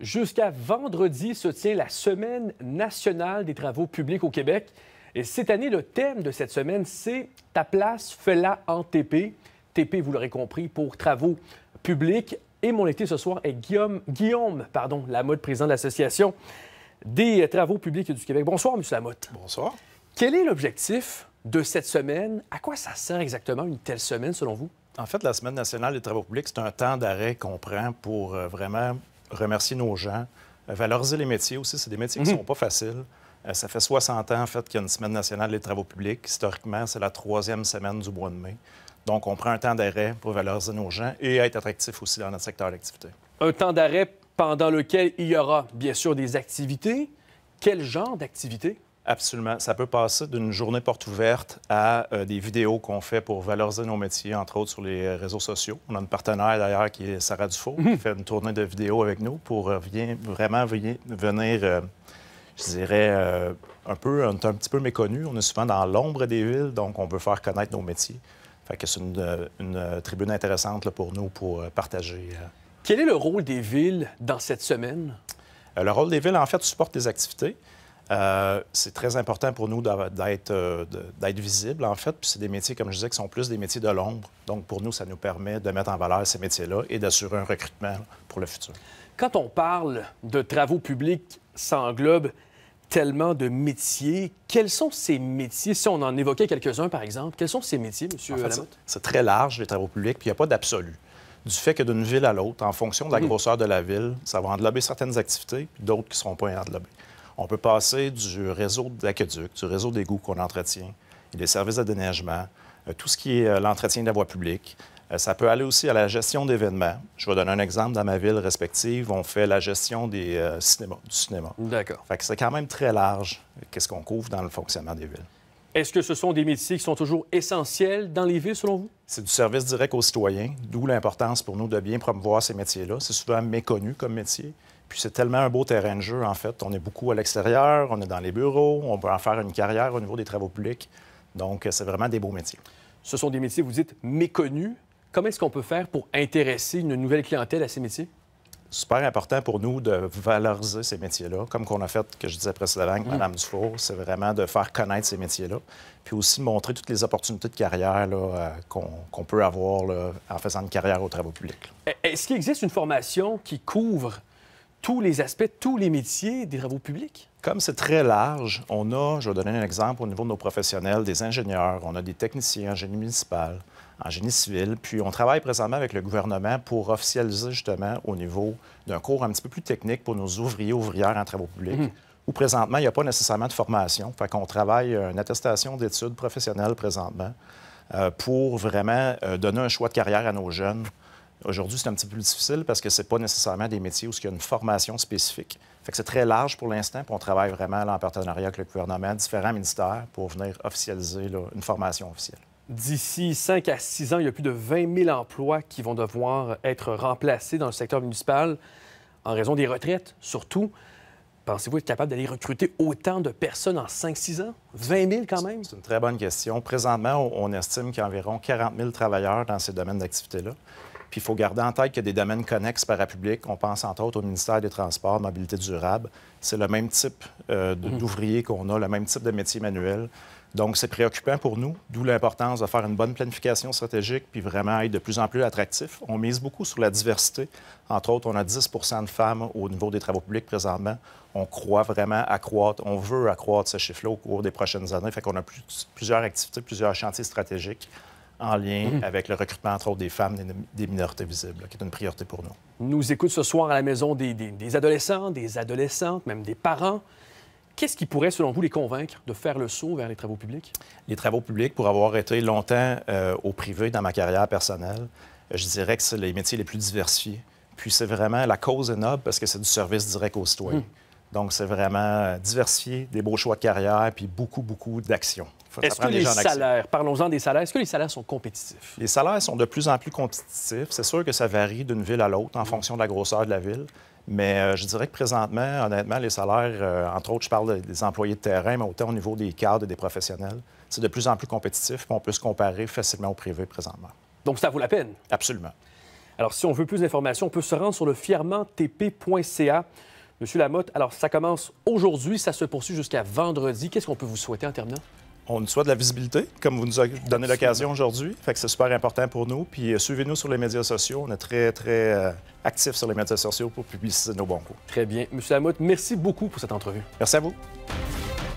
Jusqu'à vendredi se tient la Semaine nationale des travaux publics au Québec. Et cette année, le thème de cette semaine, c'est Ta place, fais-la en TP. TP, vous l'aurez compris, pour travaux publics. Et mon été ce soir est Guillaume, Guillaume pardon, Lamotte, président de l'Association des travaux publics du Québec. Bonsoir, M. Lamotte. Bonsoir. Quel est l'objectif de cette semaine? À quoi ça sert exactement une telle semaine, selon vous? En fait, la Semaine nationale des travaux publics, c'est un temps d'arrêt qu'on prend pour euh, vraiment remercier nos gens, euh, valoriser les métiers aussi. C'est des métiers qui ne mhm. sont pas faciles. Euh, ça fait 60 ans, en fait, qu'il y a une semaine nationale des travaux publics. Historiquement, c'est la troisième semaine du mois de mai. Donc, on prend un temps d'arrêt pour valoriser nos gens et être attractif aussi dans notre secteur d'activité. Un temps d'arrêt pendant lequel il y aura, bien sûr, des activités. Quel genre d'activités? Absolument. Ça peut passer d'une journée porte ouverte à euh, des vidéos qu'on fait pour valoriser nos métiers, entre autres sur les réseaux sociaux. On a un partenaire d'ailleurs qui est Sarah Dufault, mmh. qui fait une tournée de vidéos avec nous pour euh, vraiment venir, euh, je dirais, un peu, un, un petit peu méconnu. On est souvent dans l'ombre des villes, donc on veut faire connaître nos métiers. Fait que c'est une, tribune intéressante pour nous pour partager. Quel est le rôle des villes dans cette semaine? le rôle des villes, en fait, supporte des activités. Euh, c'est très important pour nous euh, d'être visible, en fait. Puis c'est des métiers, comme je disais, qui sont plus des métiers de l'ombre. Donc, pour nous, ça nous permet de mettre en valeur ces métiers-là et d'assurer un recrutement pour le futur. Quand on parle de travaux publics, ça englobe tellement de métiers. Quels sont ces métiers? Si on en évoquait quelques-uns, par exemple, quels sont ces métiers, M. En c'est très large, les travaux publics, puis il n'y a pas d'absolu. Du fait que d'une ville à l'autre, en fonction de la mhm. grosseur de la ville, ça va englober certaines activités, puis d'autres qui ne seront pas englobées. On peut passer du réseau d'aqueduc, du réseau d'égouts qu'on entretient, des services de déneigement, euh, tout ce qui est euh, l'entretien de la voie publique. Euh, ça peut aller aussi à la gestion d'événements. Je vais donner un exemple. Dans ma ville respective, on fait la gestion du cinéma. D'accord. Fait que c'est quand même très large qu'est-ce qu'on couvre dans le fonctionnement des villes. Est-ce que ce sont des métiers qui sont toujours essentiels dans les villes, selon vous? C'est du service direct aux citoyens, d'où l'importance pour nous de bien promouvoir ces métiers-là. C'est souvent méconnu comme métier. Puis c'est tellement un beau terrain de jeu, en fait. On est beaucoup à l'extérieur, on est dans les bureaux, on peut en faire une carrière au niveau des travaux publics. Donc, c'est vraiment des beaux métiers. Ce sont des métiers, vous dites, méconnus. Comment est-ce qu'on peut faire pour intéresser une nouvelle clientèle à ces métiers? Super important pour nous de valoriser ces métiers-là, comme qu'on a fait, que je disais précédemment, avec mm. Mme Dufour, c'est vraiment de faire connaître ces métiers-là, puis aussi montrer toutes les opportunités de carrière euh, qu'on peut avoir en faisant une carrière aux travaux publics. E-, est-ce qu'il existe une formation qui couvre tous les aspects, tous les métiers des travaux publics? Comme c'est très large, on a, je vais donner un exemple au niveau de nos professionnels, des ingénieurs, on a des techniciens en génie municipal, en génie civil, puis on travaille présentement avec le gouvernement pour officialiser justement au niveau d'un cours un petit peu plus technique pour nos ouvriers, ouvrières en travaux publics. Mhm. où présentement, il n'y a pas nécessairement de formation. Fait qu'on travaille une attestation d'études professionnelles présentement euh, pour vraiment euh, donner un choix de carrière à nos jeunes Aujourd'hui, c'est un petit peu plus difficile parce que c'est pas nécessairement des métiers où il y a une formation spécifique. Fait que c'est très large pour l'instant, puis on travaille vraiment en partenariat avec le gouvernement, différents ministères pour venir officialiser une formation officielle. D'ici 5 à 6 ans, il y a plus de 20 000 emplois qui vont devoir être remplacés dans le secteur municipal en raison des retraites, surtout. Pensez-vous être capable d'aller recruter autant de personnes en 5-6 ans? 20 000 quand même? C'est une très bonne question. Présentement, on estime qu'il y a environ 40 000 travailleurs dans ces domaines d'activité-là. Puis il faut garder en tête qu'il y a des domaines connexes par public. On pense entre autres au ministère des Transports, Mobilité durable. C'est le même type euh, mm. d'ouvriers qu'on a, le même type de métier manuel. Donc, c'est préoccupant pour nous, d'où l'importance de faire une bonne planification stratégique puis vraiment être de plus en plus attractif. On mise beaucoup sur la diversité. Entre autres, on a 10 de femmes au niveau des travaux publics présentement. On croit vraiment accroître, on veut accroître ce chiffre-là au cours des prochaines années. Fait qu'on a plusieurs activités, plusieurs chantiers stratégiques en lien mhm. avec le recrutement, entre autres, des femmes des minorités visibles, qui est une priorité pour nous. Nous écoutons ce soir à la maison des, adolescents, des adolescentes, même des parents. Qu'est-ce qui pourrait, selon vous, les convaincre de faire le saut vers les travaux publics? Les travaux publics, pour avoir été longtemps euh, au privé dans ma carrière personnelle, euh, je dirais que c'est les métiers les plus diversifiés. Puis c'est vraiment la cause noble parce que c'est du service direct aux citoyens. Hmm. Donc c'est vraiment euh, diversifié, des beaux choix de carrière, puis beaucoup, beaucoup d'actions est-ce que les, salaires, parlons-en des salaires, est-ce que les salaires sont compétitifs? Les salaires sont de plus en plus compétitifs. C'est sûr que ça varie d'une ville à l'autre en mm. fonction de la grosseur de la ville. Mais euh, je dirais que présentement, honnêtement, les salaires, euh, entre autres, je parle des employés de terrain, mais autant au niveau des cadres et des professionnels, c'est de plus en plus compétitif, on peut se comparer facilement au privé présentement. Donc, ça vaut la peine? Absolument. Alors, si on veut plus d'informations, on peut se rendre sur le fièrementtp.ca. Monsieur Lamotte, alors ça commence aujourd'hui, ça se poursuit jusqu'à vendredi. Qu'est-ce qu'on peut vous souhaiter en terminant? on nous souhaite de la visibilité, comme vous nous avez donné l'occasion aujourd'hui. Fait que c'est super important pour nous. Puis euh, suivez-nous sur les médias sociaux. On est très, très euh, actifs sur les médias sociaux pour publiciser nos bons coups. Très bien. Monsieur Lamotte, merci beaucoup pour cette entrevue. Merci à vous.